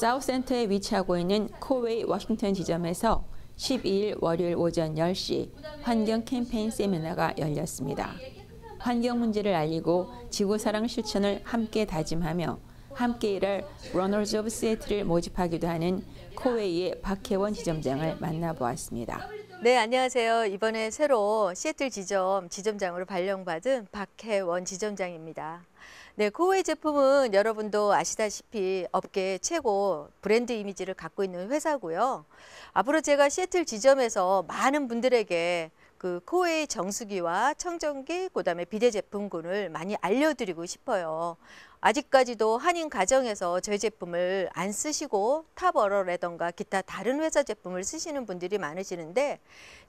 사우센터에 위치하고 있는 코웨이 워싱턴 지점에서 12일 월요일 오전 10시 환경 캠페인 세미나가 열렸습니다. 환경 문제를 알리고 지구사랑 실천을 함께 다짐하며 함께 일할 러너즈 오브 시애틀 모집하기도 하는 코웨이의 박혜원 지점장을 만나보았습니다. 네, 안녕하세요. 이번에 새로 시애틀 지점 지점장으로 발령받은 박혜원 지점장입니다. 네, 코웨이 제품은 여러분도 아시다시피 업계 최고 브랜드 이미지를 갖고 있는 회사고요. 앞으로 제가 시애틀 지점에서 많은 분들에게 그 코웨이 정수기와 청정기, 그다음에 비대 제품군을 많이 알려드리고 싶어요. 아직까지도 한인 가정에서 저희 제품을 안 쓰시고 탑어러라던가 기타 다른 회사 제품을 쓰시는 분들이 많으시는데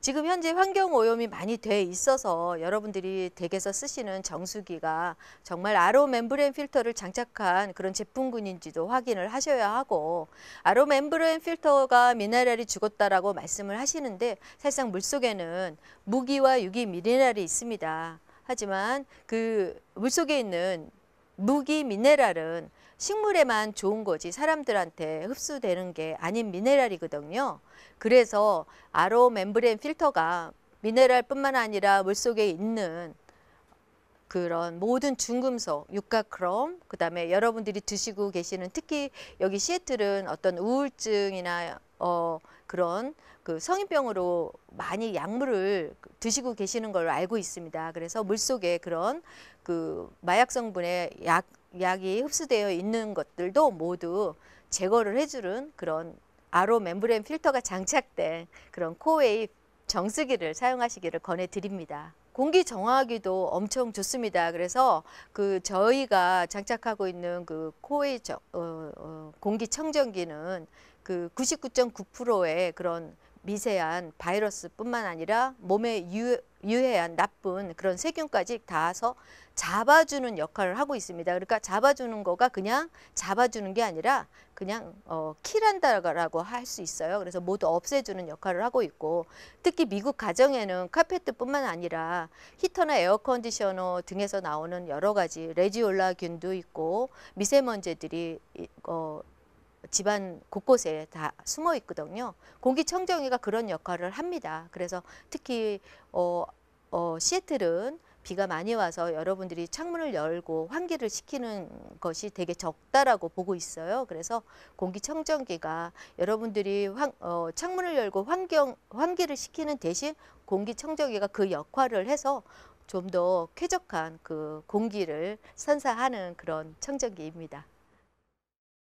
지금 현재 환경오염이 많이 돼 있어서 여러분들이 댁에서 쓰시는 정수기가 정말 아로 멤브레인 필터를 장착한 그런 제품군인지도 확인을 하셔야 하고 아로 멤브레인 필터가 미네랄이 죽었다라고 말씀을 하시는데 사실상 물속에는 무기와 유기 미네랄이 있습니다. 하지만 그 물속에 있는 무기 미네랄은 식물에만 좋은 거지 사람들한테 흡수되는 게 아닌 미네랄이거든요. 그래서 아로 멤브레인 필터가 미네랄뿐만 아니라 물속에 있는 그런 모든 중금속, 육각크롬, 그다음에 여러분들이 드시고 계시는 특히 여기 시애틀은 어떤 우울증이나 어, 그런 그 성인병으로 많이 약물을 드시고 계시는 걸로 알고 있습니다. 그래서 물속에 그런 그 마약 성분의 약 약이 흡수되어 있는 것들도 모두 제거를 해주는 그런 아로 멤브레인 필터가 장착된 그런 코웨이 정수기를 사용하시기를 권해드립니다. 공기 정화기도 엄청 좋습니다. 그래서 그 저희가 장착하고 있는 그 코웨이 저, 어, 어, 공기 청정기는 그 99.9%의 그런 미세한 바이러스뿐만 아니라 몸에 유, 해한 나쁜 그런 세균까지 닿아서 잡아주는 역할을 하고 있습니다. 그러니까 잡아주는 거가 그냥 잡아주는 게 아니라 그냥 어, 킬한다라고 할 수 있어요. 그래서 모두 없애주는 역할을 하고 있고 특히 미국 가정에는 카페트뿐만 아니라 히터나 에어컨디셔너 등에서 나오는 여러 가지 레지올라균도 있고 미세먼지들이 어, 집안 곳곳에 다 숨어 있거든요. 공기청정기가 그런 역할을 합니다. 그래서 특히 어, 어, 시애틀은 비가 많이 와서 여러분들이 창문을 열고 환기를 시키는 것이 되게 적다라고 보고 있어요. 그래서 공기청정기가 여러분들이 환, 어, 창문을 열고 환경, 환기를 시키는 대신 공기청정기가 그 역할을 해서 좀 더 쾌적한 그 공기를 선사하는 그런 청정기입니다.